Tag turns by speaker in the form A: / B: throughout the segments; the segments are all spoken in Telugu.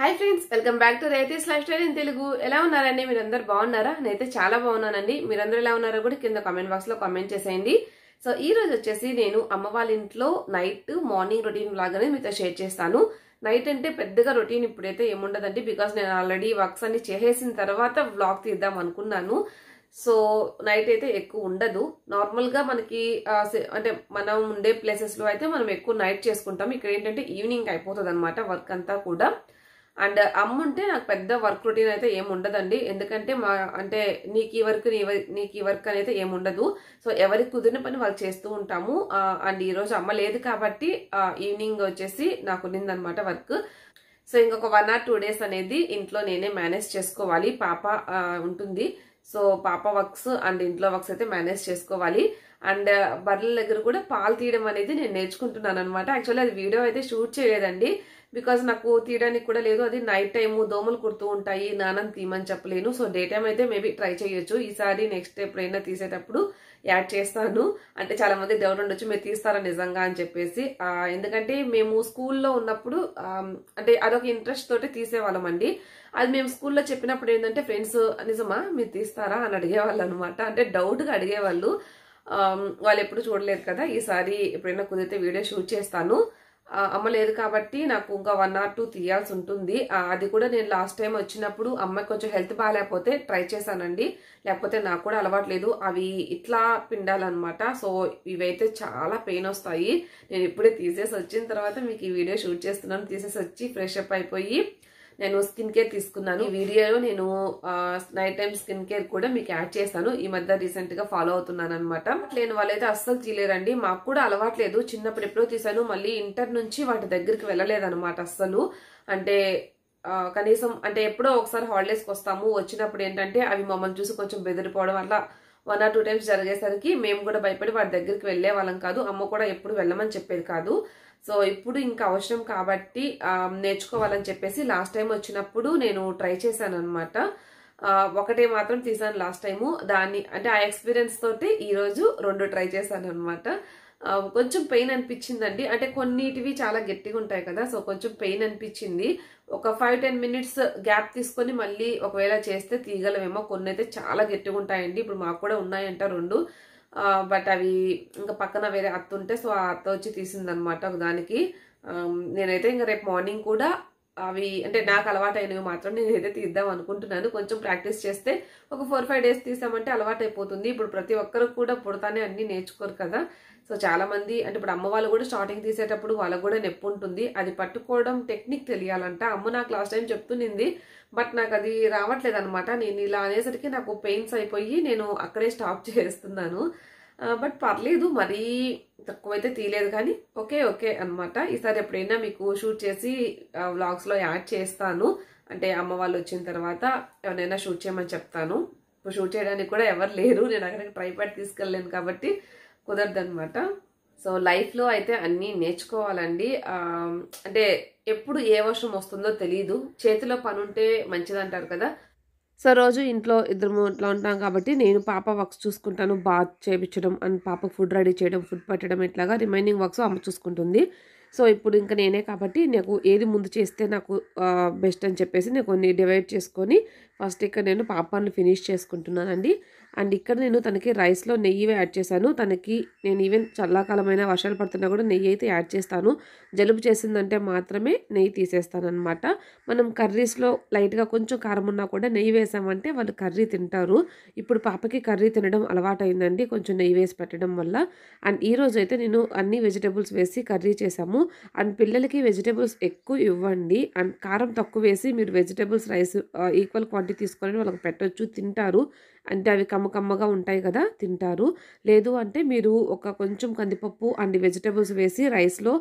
A: hi friends welcome back to Raithi's life style in Telugu ఎలా ఉన్నారండి మీరందరూ బాగున్నారా నేనైతే చాలా బాగున్నానండి మీరందరూ ఎలా ఉన్నారో కూడా కింద కామెంట్ లో కామెంట్ చేసేయండి సో ఈ రోజు వచ్చేసి నేను అమ్మ వాళ్ళ ఇంట్లో నైట్ మార్నింగ్ రొటీన్ బ్లాగ్ అనేది మీతో షేర్ చేస్తాను నైట్ అంటే పెద్దగా రొటీన్ ఇప్పుడైతే ఏముండదండి బికాస్ నేను ఆల్రెడీ వర్క్స్ అన్ని చేసేసిన తర్వాత బ్లాగ్ తీద్దాం అనుకున్నాను సో నైట్ అయితే ఎక్కువ ఉండదు నార్మల్గా మనకి అంటే మనం ఉండే ప్లేసెస్లో అయితే మనం ఎక్కువ నైట్ చేసుకుంటాం ఇక్కడ ఏంటంటే ఈవినింగ్ అయిపోతుంది అనమాట వర్క్ అంతా కూడా అండ్ అమ్మ ఉంటే నాకు పెద్ద వర్క్ రొటీన్ అయితే ఏమి ఉండదండి ఎందుకంటే మా అంటే నీకు ఈ వర్క్ నీకు ఈ వర్క్ అనేది ఏమి ఉండదు సో ఎవరికి కుదిరిన పని వాళ్ళు చేస్తూ ఉంటాము అండ్ ఈరోజు అమ్మ లేదు కాబట్టి ఈవినింగ్ వచ్చేసి నాకు అనమాట వర్క్ సో ఇంకొక వన్ ఆర్ టూ డేస్ అనేది ఇంట్లో నేనే మేనేజ్ చేసుకోవాలి పాప ఉంటుంది సో పాప వర్క్స్ అండ్ ఇంట్లో వర్క్స్ అయితే మేనేజ్ చేసుకోవాలి అండ్ బర్రెల దగ్గర కూడా పాలు తీయడం అనేది నేను నేర్చుకుంటున్నాను అనమాట యాక్చువల్లీ అది వీడియో అయితే షూట్ చేయలేదండి బికాజ్ నాకు తీయడానికి కూడా లేదు అది నైట్ టైము దోమలు కుడుతూ ఉంటాయి నానని తీయమని చెప్పలేను సో డే టైం అయితే మేబీ ట్రై చేయొచ్చు ఈసారి నెక్స్ట్ ఎప్పుడైనా తీసేటప్పుడు యాడ్ చేస్తాను అంటే చాలా మంది డౌట్ ఉండొచ్చు మీరు తీస్తారా నిజంగా అని చెప్పేసి ఎందుకంటే మేము స్కూల్లో ఉన్నప్పుడు అంటే అదొక ఇంట్రెస్ట్ తోటి తీసేవాళ్ళం అండి అది మేము స్కూల్లో చెప్పినప్పుడు ఏంటంటే ఫ్రెండ్స్ నిజమా మీరు తీస్తారా అని అడిగేవాళ్ళు అనమాట అంటే డౌట్గా అడిగేవాళ్ళు వాళ్ళు ఎప్పుడు చూడలేదు కదా ఈసారి ఎప్పుడైనా కుదిరితే వీడియో షూట్ చేస్తాను అమ్మలేదు కాబట్టి నాకు ఇంకా వన్ ఆర్ టూ తీయాల్సి ఉంటుంది అది కూడా నేను లాస్ట్ టైం వచ్చినప్పుడు అమ్మాయి కొంచెం హెల్త్ బాగాలేకపోతే ట్రై చేశానండి లేకపోతే నాకు కూడా అలవాట్లేదు అవి ఇట్లా పిండాలన్నమాట సో ఇవైతే చాలా పెయిన్ వస్తాయి నేను ఇప్పుడే తీసేసి వచ్చిన తర్వాత మీకు ఈ వీడియో షూట్ చేస్తున్నాను తీసేసి వచ్చి ఫ్రెష్ అప్ అయిపోయి నేను స్కిన్ కేర్ తీసుకున్నాను ఈ వీడియోలో నేను నైట్ టైం స్కిన్ కేర్ కూడా మీకు యాడ్ చేశాను ఈ మధ్య రీసెంట్ గా ఫాలో అవుతున్నాను అనమాట నేను వాళ్ళైతే అస్సలు తీయలేరండి మాకు కూడా అలవాట్లేదు చిన్నప్పుడు ఎప్పుడో తీసాను మళ్ళీ ఇంటర్ నుంచి వాటి దగ్గరికి వెళ్ళలేదనమాట అస్సలు అంటే కనీసం అంటే ఎప్పుడో ఒకసారి హాలిడేస్కి వస్తాము వచ్చినప్పుడు ఏంటంటే అవి మమ్మల్ని చూసి కొంచెం బెదిరిపోవడం వల్ల వన్ ఆర్ టూ టైమ్స్ జరిగేసరికి మేము కూడా భయపడి వాటి దగ్గరికి వెళ్ళే వాళ్ళం కాదు అమ్మ కూడా ఎప్పుడు వెళ్ళమని చెప్పేది కాదు సో ఇప్పుడు ఇంకా అవసరం కాబట్టి నేర్చుకోవాలని చెప్పేసి లాస్ట్ టైం వచ్చినప్పుడు నేను ట్రై చేశాను అనమాట ఒకటే మాత్రం తీసాను లాస్ట్ టైము దాన్ని అంటే ఆ ఎక్స్పీరియన్స్ తోటి ఈరోజు రెండు ట్రై చేశాను అనమాట కొంచెం పెయిన్ అనిపించిందండి అంటే కొన్నిటివి చాలా గట్టిగా ఉంటాయి కదా సో కొంచెం పెయిన్ అనిపించింది ఒక ఫైవ్ టెన్ మినిట్స్ గ్యాప్ తీసుకొని మళ్ళీ ఒకవేళ చేస్తే తీగలమేమో కొన్ని అయితే చాలా గట్టిగా ఉంటాయండి ఇప్పుడు మాకు కూడా ఉన్నాయంట రెండు బట్ అవి ఇంకా పక్కన వేరే అత్త ఉంటే సో ఆ అత్త వచ్చి తీసిందనమాట ఒకదానికి నేనైతే ఇంకా రేపు మార్నింగ్ కూడా అవి అంటే నాకు అలవాటైనవి మాత్రం నేను ఏదైతే తీద్దాం అనుకుంటున్నాను కొంచెం ప్రాక్టీస్ చేస్తే ఒక ఫోర్ ఫైవ్ డేస్ తీసామంటే అలవాటైపోతుంది ఇప్పుడు ప్రతి ఒక్కరు కూడా పుడతానే అన్నీ నేర్చుకోరు కదా సో చాలామంది అంటే ఇప్పుడు అమ్మ వాళ్ళు కూడా స్టార్టింగ్ తీసేటప్పుడు వాళ్ళకు కూడా నొప్పి ఉంటుంది అది పట్టుకోవడం టెక్నిక్ తెలియాలంట అమ్మ నాకు లాస్ట్ టైం చెప్తుంది బట్ నాకు అది రావట్లేదు అనమాట నేను ఇలా అనేసరికి నాకు పెయిన్స్ అయిపోయి నేను అక్కడే స్టాప్ చేస్తున్నాను బట్ పర్లేదు మరీ తక్కువైతే తీయలేదు కానీ ఓకే ఓకే అనమాట ఈసారి ఎప్పుడైనా మీకు షూట్ చేసి వ్లాగ్స్లో యాడ్ చేస్తాను అంటే అమ్మ వాళ్ళు వచ్చిన తర్వాత ఎవరైనా షూట్ చేయమని చెప్తాను ఇప్పుడు షూట్ చేయడానికి కూడా ఎవరు లేరు నేను అక్కడికి ట్రైపాడ్ తీసుకెళ్ళలేను కాబట్టి కుదరదనమాట సో లైఫ్లో అయితే అన్నీ నేర్చుకోవాలండి అంటే ఎప్పుడు ఏ వర్షం వస్తుందో తెలియదు చేతిలో పని ఉంటే మంచిది అంటారు కదా సో రోజు ఇంట్లో ఇద్దరు ఇట్లా ఉంటాం కాబట్టి నేను పాప వర్క్స్ చూసుకుంటాను బాత్ చేయించడం అండ్ పాప ఫుడ్ రెడీ చేయడం ఫుడ్ పెట్టడం ఇట్లాగా రిమైనింగ్ వర్క్స్ అమ్మ చూసుకుంటుంది సో ఇప్పుడు ఇంకా నేనే కాబట్టి నాకు ఏది ముందు చేస్తే నాకు బెస్ట్ అని చెప్పేసి నేను కొన్ని డివైడ్ చేసుకొని ఫస్ట్ ఇక్కడ నేను పాపాన్ని ఫినిష్ చేసుకుంటున్నానండి అండ్ ఇక్కడ నేను తనకి రైస్లో నెయ్యి యాడ్ చేశాను తనకి నేను ఈవెన్ చల్లాకాలమైన వర్షాలు పడుతున్నా కూడా నెయ్యి అయితే యాడ్ చేస్తాను జలుబు చేసిందంటే మాత్రమే నెయ్యి తీసేస్తాను అనమాట మనం కర్రీస్లో లైట్గా కొంచెం కారం ఉన్నా కూడా నెయ్యి వేసామంటే వాళ్ళు కర్రీ తింటారు ఇప్పుడు పాపకి కర్రీ తినడం అలవాటైందండి కొంచెం నెయ్యి వేసి పెట్టడం వల్ల అండ్ ఈరోజు అయితే నేను అన్ని వెజిటేబుల్స్ వేసి కర్రీ చేశాము అండ్ పిల్లలకి వెజిటేబుల్స్ ఎక్కువ ఇవ్వండి అండ్ కారం తక్కువ వేసి మీరు వెజిటేబుల్స్ రైస్ ఈక్వల్ క్వాంటిటీ తీసుకొని వాళ్ళకి పెట్టొచ్చు తింటారు అంటే అవి కమ్మకమ్మగా ఉంటాయి కదా తింటారు లేదు అంటే మీరు ఒక కొంచెం కందిపప్పు అండ్ వెజిటేబుల్స్ వేసి రైస్లో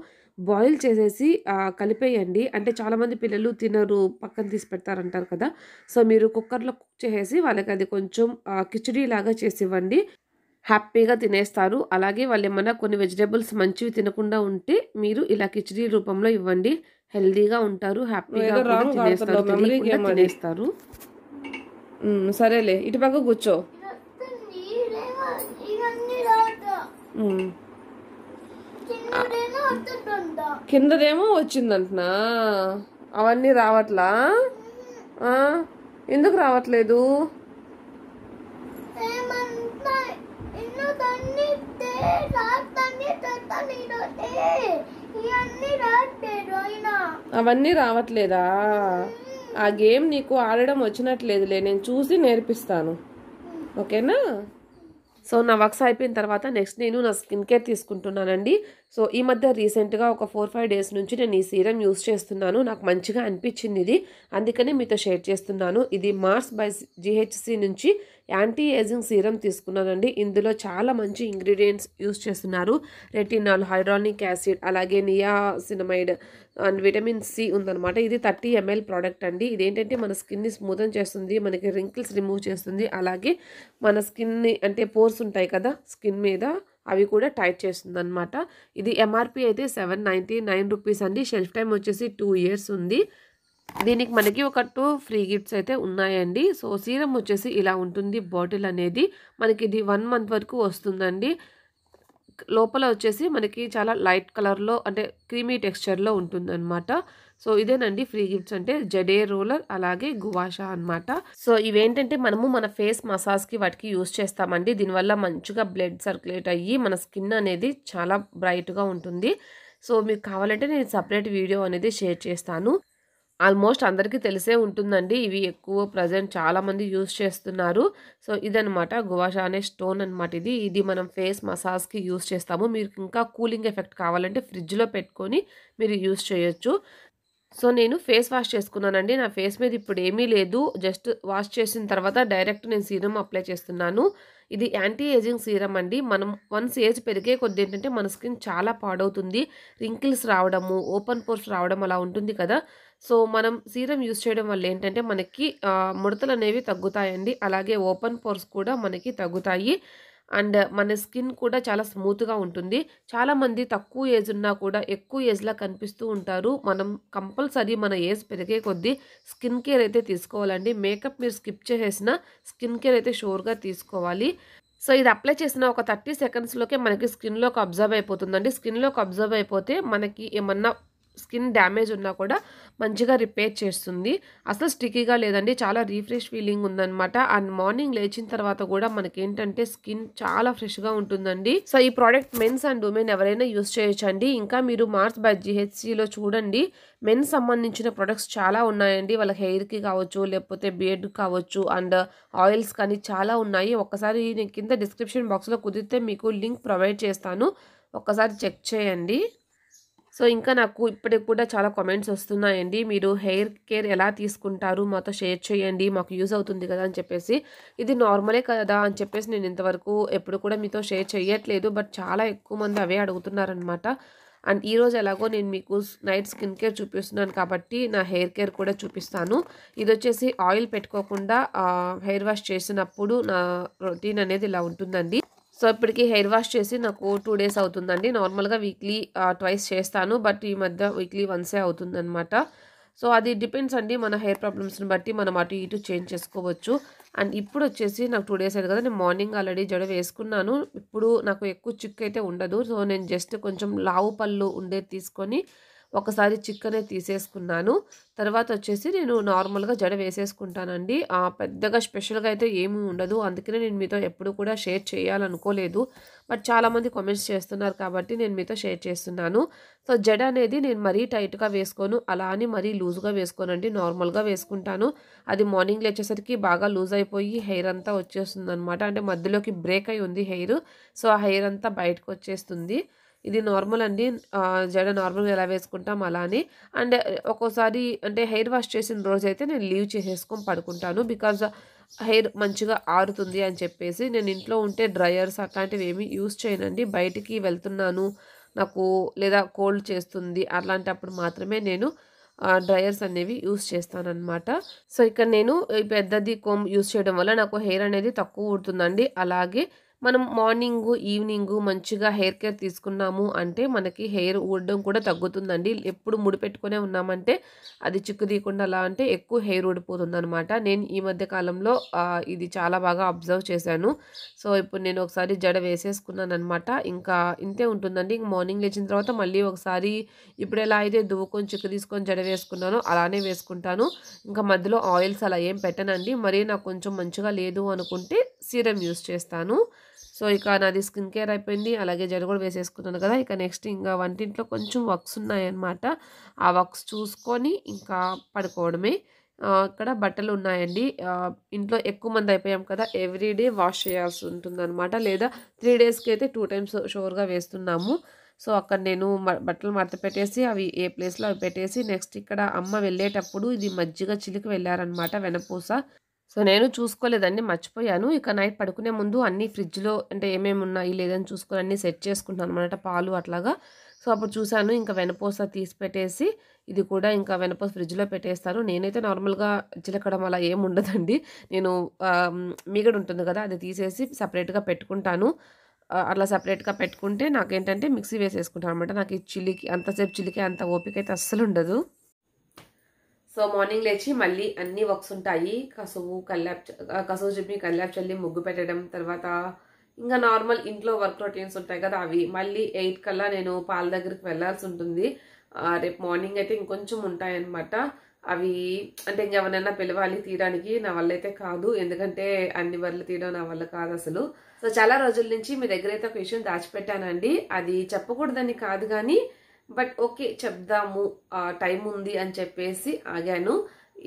A: బాయిల్ చేసేసి కలిపేయండి అంటే చాలామంది పిల్లలు తినరు పక్కన తీసి పెడతారంటారు కదా సో మీరు కుక్కర్లో కుక్ చేసేసి వాళ్ళకి అది కొంచెం కిచడీ లాగా ఇవ్వండి హ్యాపీగా తినేస్తారు అలాగే వాళ్ళు ఏమైనా కొన్ని వెజిటేబుల్స్ మంచివి తినకుండా ఉంటే మీరు ఇలా కిచడీ రూపంలో ఇవ్వండి హెల్దీగా ఉంటారు హ్యాపీగా తినేస్తారు తినేస్తారు సరేలే ఇటు పక్క కూర్చో కిందదేమో వచ్చిందంటున్నా అవన్నీ రావట్లా ఎందుకు రావట్లేదు అవన్నీ రావట్లేదా ఆ గేమ్ నీకు ఆడడం వచ్చినట్లేదులే నేను చూసి నేర్పిస్తాను ఓకేనా సో నా వర్క్స్ అయిపోయిన తర్వాత నెక్స్ట్ నేను నా స్కిన్ కేర్ తీసుకుంటున్నానండి సో ఈ మధ్య రీసెంట్గా ఒక ఫోర్ ఫైవ్ డేస్ నుంచి నేను ఈ సీరం యూస్ చేస్తున్నాను నాకు మంచిగా అనిపించింది ఇది అందుకనే మీతో షేర్ చేస్తున్నాను ఇది మార్స్ బై జిహెచ్సి నుంచి యాంటీ ఏజింగ్ సీరం తీసుకున్నానండి ఇందులో చాలా మంచి ఇంగ్రీడియంట్స్ యూస్ చేస్తున్నారు రెటినాల్ హైరానిక్ యాసిడ్ అలాగే నియాసినమైడ్ అండ్ విటమిన్ సి ఉందన్నమాట ఇది థర్టీ ఎంఎల్ ప్రోడక్ట్ అండి ఇదేంటంటే మన స్కిన్ని స్మూతన్ చేస్తుంది మనకి రింకిల్స్ రిమూవ్ చేస్తుంది అలాగే మన స్కిన్ని అంటే పోర్స్ ఉంటాయి కదా స్కిన్ మీద అవి కూడా టైట్ అనమాట ఇది ఎంఆర్పి అయితే సెవెన్ నైంటీ నైన్ రూపీస్ అండి షెల్ఫ్ టైం వచ్చేసి టూ ఇయర్స్ ఉంది దీనికి మనకి ఒక టూ ఫ్రీ గిఫ్ట్స్ అయితే ఉన్నాయండి సో సీరం వచ్చేసి ఇలా ఉంటుంది బాటిల్ అనేది మనకి ఇది వన్ మంత్ వరకు వస్తుందండి లోపల వచ్చేసి మనకి చాలా లైట్ కలర్లో అంటే క్రీమీ టెక్స్చర్లో అనమాట సో ఇదేనండి ఫ్రీ గిఫ్ట్స్ అంటే జడే రోలర్ అలాగే గువాషా అనమాట సో ఇవేంటంటే మనము మన ఫేస్ మసాజ్కి వాటికి యూస్ చేస్తామండి దీనివల్ల మంచిగా బ్లడ్ సర్క్యులేట్ అయ్యి మన స్కిన్ అనేది చాలా బ్రైట్గా ఉంటుంది సో మీకు కావాలంటే నేను సపరేట్ వీడియో అనేది షేర్ చేస్తాను ఆల్మోస్ట్ అందరికీ తెలిసే ఉంటుందండి ఇవి ఎక్కువ ప్రజెంట్ చాలామంది యూస్ చేస్తున్నారు సో ఇదనమాట గువాషా అనే స్టోన్ అనమాట ఇది ఇది మనం ఫేస్ మసాజ్కి యూస్ చేస్తాము మీరు ఇంకా కూలింగ్ ఎఫెక్ట్ కావాలంటే ఫ్రిడ్జ్లో పెట్టుకొని మీరు యూస్ చేయొచ్చు సో నేను ఫేస్ వాష్ చేసుకున్నానండి నా ఫేస్ మీద ఇప్పుడు ఏమీ లేదు జస్ట్ వాష్ చేసిన తర్వాత డైరెక్ట్ నేను సీరం అప్లై చేస్తున్నాను ఇది యాంటీ ఏజింగ్ సీరం అండి మనం వన్స్ ఏజ్ పెరిగే కొద్ది ఏంటంటే మన స్కిన్ చాలా పాడవుతుంది రింకిల్స్ రావడము ఓపెన్ పోర్స్ రావడం అలా ఉంటుంది కదా సో మనం సీరం యూస్ చేయడం వల్ల ఏంటంటే మనకి ముడతలు అనేవి తగ్గుతాయండి అలాగే ఓపెన్ పోర్స్ కూడా మనకి తగ్గుతాయి అండ్ మన స్కిన్ కూడా చాలా స్మూత్గా ఉంటుంది చాలామంది తక్కువ ఏజ్ ఉన్నా కూడా ఎక్కువ ఏజ్లా కనిపిస్తూ ఉంటారు మనం కంపల్సరీ మన ఏజ్ పెరిగే కొద్దీ స్కిన్ కేర్ అయితే తీసుకోవాలండి మేకప్ మీరు స్కిప్ చేసేసిన స్కిన్ కేర్ అయితే షోర్గా తీసుకోవాలి సో ఇది అప్లై చేసిన ఒక థర్టీ సెకండ్స్లోకే మనకి స్కిన్లోకి అబ్జర్వ్ అయిపోతుందండి స్కిన్లోకి అబ్జర్వ్ అయిపోతే మనకి ఏమన్నా స్కిన్ డ్యామేజ్ ఉన్నా కూడా మంచిగా రిపేర్ చేస్తుంది అసలు స్టిక్కీగా లేదండి చాలా రీఫ్రెష్ ఫీలింగ్ ఉందనమాట అండ్ మార్నింగ్ లేచిన తర్వాత కూడా మనకేంటంటే స్కిన్ చాలా ఫ్రెష్గా ఉంటుందండి సో ఈ ప్రోడక్ట్ మెన్స్ అండ్ ఉమెన్ ఎవరైనా యూస్ చేయొచ్చండి ఇంకా మీరు మార్స్ బై జిహెచ్సిలో చూడండి మెన్స్ సంబంధించిన ప్రొడక్ట్స్ చాలా ఉన్నాయండి వాళ్ళ హెయిర్కి కావచ్చు లేకపోతే బియర్డ్ కావచ్చు అండ్ ఆయిల్స్ కానీ చాలా ఉన్నాయి ఒక్కసారి నేను కింద డిస్క్రిప్షన్ బాక్స్లో కుదిరితే మీకు లింక్ ప్రొవైడ్ చేస్తాను ఒక్కసారి చెక్ చేయండి సో ఇంకా నాకు ఇప్పటికి కూడా చాలా కామెంట్స్ వస్తున్నాయండి మీరు హెయిర్ కేర్ ఎలా తీసుకుంటారు మాతో షేర్ చేయండి మాకు యూజ్ అవుతుంది కదా అని చెప్పేసి ఇది నార్మలే కదా అని చెప్పేసి నేను ఇంతవరకు ఎప్పుడు కూడా మీతో షేర్ చేయట్లేదు బట్ చాలా ఎక్కువ మంది అవే అడుగుతున్నారనమాట అండ్ ఈరోజు ఎలాగో నేను మీకు నైట్ స్కిన్ కేర్ చూపిస్తున్నాను కాబట్టి నా హెయిర్ కేర్ కూడా చూపిస్తాను ఇది వచ్చేసి ఆయిల్ పెట్టుకోకుండా హెయిర్ వాష్ చేసినప్పుడు నా రొటీన్ అనేది ఇలా ఉంటుందండి సో ఇప్పటికీ హెయిర్ వాష్ చేసి నాకు టూ డేస్ అవుతుందండి నార్మల్గా వీక్లీ ట్వైస్ చేస్తాను బట్ ఈ మధ్య వీక్లీ వన్సే అవుతుందనమాట సో అది డిపెండ్స్ అండి మన హెయిర్ ప్రాబ్లమ్స్ని బట్టి మనం అటు ఇటు చేంజ్ చేసుకోవచ్చు అండ్ ఇప్పుడు వచ్చేసి నాకు టూ డేస్ అయింది కదా నేను మార్నింగ్ ఆల్రెడీ జడ వేసుకున్నాను ఇప్పుడు నాకు ఎక్కువ చిక్కు అయితే ఉండదు సో నేను జస్ట్ కొంచెం లావు పళ్ళు ఉండేది తీసుకొని ఒకసారి చిక్కనే తీసేసుకున్నాను తర్వాత వచ్చేసి నేను నార్మల్గా జడ వేసేసుకుంటానండి పెద్దగా స్పెషల్గా అయితే ఏమీ ఉండదు అందుకనే నేను మీతో ఎప్పుడు కూడా షేర్ చేయాలనుకోలేదు బట్ చాలామంది కామెంట్స్ చేస్తున్నారు కాబట్టి నేను మీతో షేర్ చేస్తున్నాను సో జడ అనేది నేను మరీ టైట్గా వేసుకోను అలా అని మరీ లూజ్గా వేసుకోనండి నార్మల్గా వేసుకుంటాను అది మార్నింగ్ లేచేసరికి బాగా లూజ్ అయిపోయి హెయిర్ అంతా వచ్చేస్తుంది అనమాట అంటే మధ్యలోకి బ్రేక్ అయి ఉంది హెయిర్ సో ఆ హెయిర్ అంతా బయటకు వచ్చేస్తుంది ఇది నార్మల్ అండి జడ నార్మల్గా ఎలా వేసుకుంటాం అలా అని అండ్ ఒక్కోసారి అంటే హెయిర్ వాష్ చేసిన రోజైతే నేను లీవ్ చేసేసుకొని పడుకుంటాను బికాజ్ హెయిర్ మంచిగా ఆరుతుంది అని చెప్పేసి నేను ఇంట్లో ఉంటే డ్రయర్స్ అట్లాంటివి ఏమి యూస్ చేయనండి బయటికి వెళ్తున్నాను నాకు లేదా కోల్డ్ చేస్తుంది అలాంటప్పుడు మాత్రమే నేను డ్రయర్స్ అనేవి యూస్ చేస్తానన్నమాట సో ఇక్కడ నేను పెద్దది కోమ్ యూస్ చేయడం వల్ల నాకు హెయిర్ అనేది తక్కువ ఉడుతుందండి అలాగే మనం మార్నింగ్ ఈవినింగ్ మంచిగా హెయిర్ కేర్ తీసుకున్నాము అంటే మనకి హెయిర్ ఊడడం కూడా తగ్గుతుందండి ఎప్పుడు ముడిపెట్టుకునే ఉన్నామంటే అది చిక్కు తీయకుండా అలా అంటే ఎక్కువ హెయిర్ ఊడిపోతుంది అనమాట నేను ఈ మధ్య కాలంలో ఇది చాలా బాగా అబ్జర్వ్ చేశాను సో ఇప్పుడు నేను ఒకసారి జడ వేసేసుకున్నాను అనమాట ఇంకా ఇంతే ఉంటుందండి ఇంక మార్నింగ్ లేచిన తర్వాత మళ్ళీ ఒకసారి ఇప్పుడు ఎలా అయితే దువ్వుకొని చిక్కు తీసుకొని జడ వేసుకున్నానో అలానే వేసుకుంటాను ఇంకా మధ్యలో ఆయిల్స్ అలా ఏం పెట్టనండి మరీ నాకు కొంచెం మంచిగా లేదు అనుకుంటే సీరం యూస్ చేస్తాను సో ఇక నాది స్కిన్ కేర్ అయిపోయింది అలాగే జెల్ కూడా వేసేసుకున్నాను కదా ఇక నెక్స్ట్ ఇంకా వంటింట్లో కొంచెం వర్క్స్ ఉన్నాయన్నమాట ఆ వర్క్స్ చూసుకొని ఇంకా పడుకోవడమే ఇక్కడ బట్టలు ఉన్నాయండి ఇంట్లో ఎక్కువ మంది అయిపోయాం కదా ఎవ్రీడే వాష్ చేయాల్సి ఉంటుందన్నమాట లేదా త్రీ డేస్కి అయితే టూ టైమ్స్ షోర్గా వేస్తున్నాము సో అక్కడ నేను బట్టలు మడత పెట్టేసి అవి ఏ ప్లేస్లో అవి పెట్టేసి నెక్స్ట్ ఇక్కడ అమ్మ వెళ్ళేటప్పుడు ఇది మజ్జిగ చిలికి వెళ్ళారనమాట వెనపూస సో నేను చూసుకోలేదండి మర్చిపోయాను ఇక నైట్ పడుకునే ముందు అన్నీ ఫ్రిడ్జ్లో అంటే ఏమేమి ఉన్నాయి లేదని చూసుకొని అన్నీ సెట్ చేసుకుంటాను అనమాట పాలు అట్లాగా సో అప్పుడు చూశాను ఇంకా వెనపోస తీసి పెట్టేసి ఇది కూడా ఇంకా వెనపోస ఫ్రిడ్జ్లో పెట్టేస్తారు నేనైతే నార్మల్గా చిలకడం అలా ఏమి ఉండదండి నేను మీగడ ఉంటుంది కదా అది తీసేసి సపరేట్గా పెట్టుకుంటాను అట్లా సపరేట్గా పెట్టుకుంటే నాకేంటంటే మిక్సీ వేసేసుకుంటాను అనమాట నాకు ఈ చిలికి అంతసేపు చిలికే అంత ఓపిక అయితే అస్సలు ఉండదు సో మార్నింగ్ లేచి మళ్ళీ అన్ని వర్క్స్ ఉంటాయి కసువు కల్లాప్ కసువు చెప్పి కల్లాప్ చల్లి ముగ్గు పెట్టడం తర్వాత ఇంకా నార్మల్ ఇంట్లో వర్క్ రొటీన్స్ ఉంటాయి కదా అవి మళ్ళీ ఎయిట్ కల్లా నేను పాల దగ్గరికి వెళ్లాల్సి ఉంటుంది రేపు మార్నింగ్ అయితే ఇంకొంచెం ఉంటాయన్నమాట అవి అంటే ఇంకెవరైనా పిలవాలి తీయడానికి నా వల్ల అయితే కాదు ఎందుకంటే అన్ని వర్లు తీయడం నా వల్ల కాదు అసలు సో చాలా రోజుల నుంచి మీ దగ్గర అయితే ఒక విషయం దాచిపెట్టానండి అది చెప్పకూడదని కాదు కానీ బట్ ఓకే చెప్దాము టైం ఉంది అని చెప్పేసి ఆగాను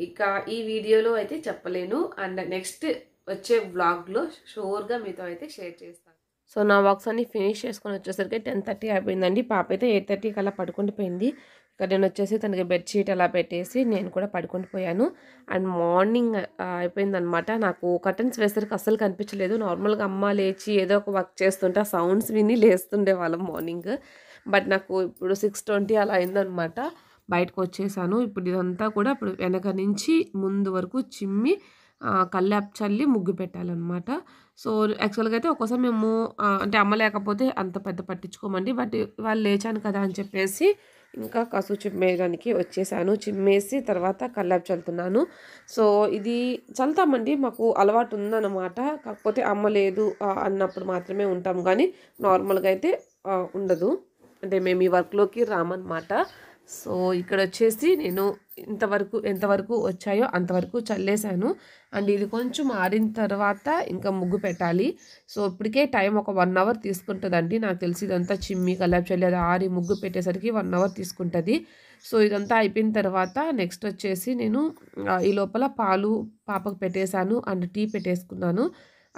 A: ఇక ఈ వీడియోలో అయితే చెప్పలేను అండ్ నెక్స్ట్ వచ్చే వ్లాగ్లో షోర్గా మీతో అయితే షేర్ చేస్తాను సో నా వర్క్స్ అన్ని ఫినిష్ చేసుకొని వచ్చేసరికి టెన్ థర్టీ అయిపోయిందండి పాప అయితే ఎయిట్ థర్టీకి అలా పోయింది ఇక్కడ నేను వచ్చేసి తనకి బెడ్షీట్ అలా పెట్టేసి నేను కూడా పోయాను అండ్ మార్నింగ్ అయిపోయిందనమాట నాకు కర్టన్స్ వేసరికి అస్సలు కనిపించలేదు నార్మల్గా అమ్మ లేచి ఏదో ఒక వర్క్ చేస్తుంటే సౌండ్స్ విని లేస్తుండే వాళ్ళం మార్నింగ్ బట్ నాకు ఇప్పుడు సిక్స్ ట్వంటీ అలా అయిందనమాట బయటకు వచ్చేసాను ఇప్పుడు ఇదంతా కూడా ఇప్పుడు వెనక నుంచి ముందు వరకు చిమ్మి కల్లాప్ చల్లి ముగ్గు పెట్టాలన్నమాట సో యాక్చువల్గా అయితే ఒక్కోసారి మేము అంటే అమ్మలేకపోతే అంత పెద్ద పట్టించుకోమండి బట్ వాళ్ళు లేచాను కదా అని చెప్పేసి ఇంకా కసు చిమ్మేయడానికి వచ్చేసాను చిమ్మేసి తర్వాత కల్లాప్ చల్లుతున్నాను సో ఇది చల్తామండి మాకు అలవాటు ఉందన్నమాట కాకపోతే అమ్మ లేదు అన్నప్పుడు మాత్రమే ఉంటాం కానీ నార్మల్గా అయితే ఉండదు అంటే మేము ఈ వర్క్లోకి రామన్నమాట సో ఇక్కడ వచ్చేసి నేను ఇంతవరకు ఎంతవరకు వచ్చాయో అంతవరకు చల్లేసాను అండ్ ఇది కొంచెం మారిన తర్వాత ఇంకా ముగ్గు పెట్టాలి సో ఇప్పటికే టైం ఒక వన్ అవర్ తీసుకుంటుందండి నాకు తెలిసి ఇదంతా చిమ్మి కలర్ చల్లి అది ఆరి ముగ్గు పెట్టేసరికి వన్ అవర్ తీసుకుంటుంది సో ఇదంతా అయిపోయిన తర్వాత నెక్స్ట్ వచ్చేసి నేను ఈ లోపల పాలు పాపకు పెట్టేశాను అండ్ టీ పెట్టేసుకున్నాను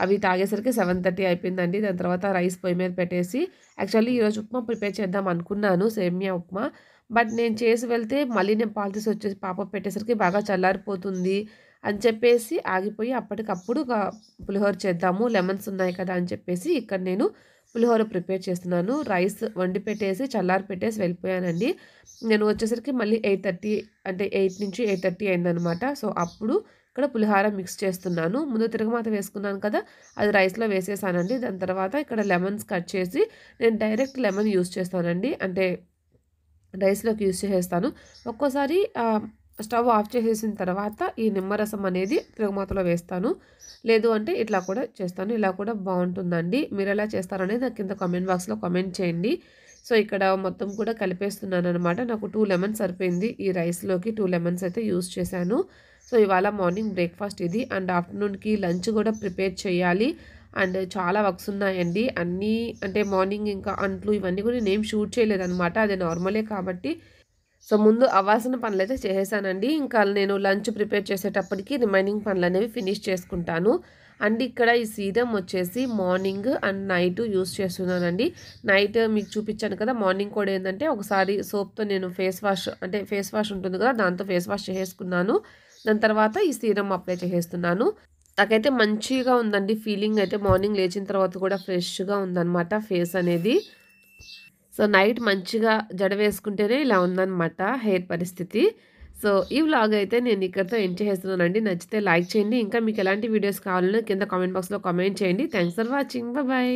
A: అవి తాగేసరికి సెవెన్ థర్టీ అయిపోయిందండి దాని తర్వాత రైస్ పొయ్యి మీద పెట్టేసి యాక్చువల్లీ ఈరోజు ఉప్మా ప్రిపేర్ చేద్దాం అనుకున్నాను సేమియా ఉప్మా బట్ నేను చేసి వెళ్తే మళ్ళీ నేను పాలు వచ్చేసి పాప పెట్టేసరికి బాగా చల్లారిపోతుంది అని చెప్పేసి ఆగిపోయి అప్పటికప్పుడు పులిహోర చేద్దాము లెమన్స్ ఉన్నాయి కదా అని చెప్పేసి ఇక్కడ నేను పులిహోర ప్రిపేర్ చేస్తున్నాను రైస్ వండి పెట్టేసి చల్లారి పెట్టేసి వెళ్ళిపోయానండి నేను వచ్చేసరికి మళ్ళీ ఎయిట్ థర్టీ అంటే ఎయిట్ నుంచి ఎయిట్ థర్టీ అయిందనమాట సో అప్పుడు ఇక్కడ పులిహార మిక్స్ చేస్తున్నాను ముందు తిరగమాత వేసుకున్నాను కదా అది రైస్లో వేసేసానండి దాని తర్వాత ఇక్కడ లెమన్స్ కట్ చేసి నేను డైరెక్ట్ లెమన్ యూస్ చేస్తానండి అంటే రైస్లోకి యూస్ చేసేస్తాను ఒక్కోసారి స్టవ్ ఆఫ్ చేసేసిన తర్వాత ఈ నిమ్మరసం అనేది తిరుగుమాతలో వేస్తాను లేదు అంటే ఇట్లా కూడా చేస్తాను ఇలా కూడా బాగుంటుందండి మీరు ఎలా చేస్తారనేది నాకు కింద కామెంట్ బాక్స్లో కామెంట్ చేయండి సో ఇక్కడ మొత్తం కూడా కలిపేస్తున్నాను అనమాట నాకు టూ లెమన్స్ సరిపోయింది ఈ రైస్లోకి టూ లెమన్స్ అయితే యూస్ చేశాను సో ఇవాళ మార్నింగ్ బ్రేక్ఫాస్ట్ ఇది అండ్ ఆఫ్టర్నూన్కి లంచ్ కూడా ప్రిపేర్ చేయాలి అండ్ చాలా వర్క్స్ ఉన్నాయండి అన్నీ అంటే మార్నింగ్ ఇంకా అంట్లు ఇవన్నీ కూడా నేను షూట్ చేయలేదన్నమాట అది నార్మలే కాబట్టి సో ముందు అవాసన పనులు అయితే చేసేసానండి ఇంకా నేను లంచ్ ప్రిపేర్ చేసేటప్పటికి రిమైనింగ్ పనులు అనేవి ఫినిష్ చేసుకుంటాను అండ్ ఇక్కడ ఈ సీరం వచ్చేసి మార్నింగ్ అండ్ నైట్ యూస్ చేస్తున్నానండి నైట్ మీకు చూపించాను కదా మార్నింగ్ కూడా ఏంటంటే ఒకసారి సోప్తో నేను ఫేస్ వాష్ అంటే ఫేస్ వాష్ ఉంటుంది కదా దాంతో ఫేస్ వాష్ చేసేసుకున్నాను దాని తర్వాత ఈ సీరం అప్లై చేసేస్తున్నాను నాకైతే మంచిగా ఉందండి ఫీలింగ్ అయితే మార్నింగ్ లేచిన తర్వాత కూడా ఫ్రెష్గా ఉందన్నమాట ఫేస్ అనేది సో నైట్ మంచిగా జడ వేసుకుంటేనే ఇలా ఉందన్నమాట హెయిర్ పరిస్థితి సో ఈ వ్లాగ్ అయితే నేను ఇక్కడితో ఎండ్ చేస్తున్నానండి నచ్చితే లైక్ చేయండి ఇంకా మీకు ఎలాంటి వీడియోస్ కావాలన్నా కింద కామెంట్ బాక్స్లో కామెంట్ చేయండి థ్యాంక్స్ ఫర్ వాచింగ్ బాయ్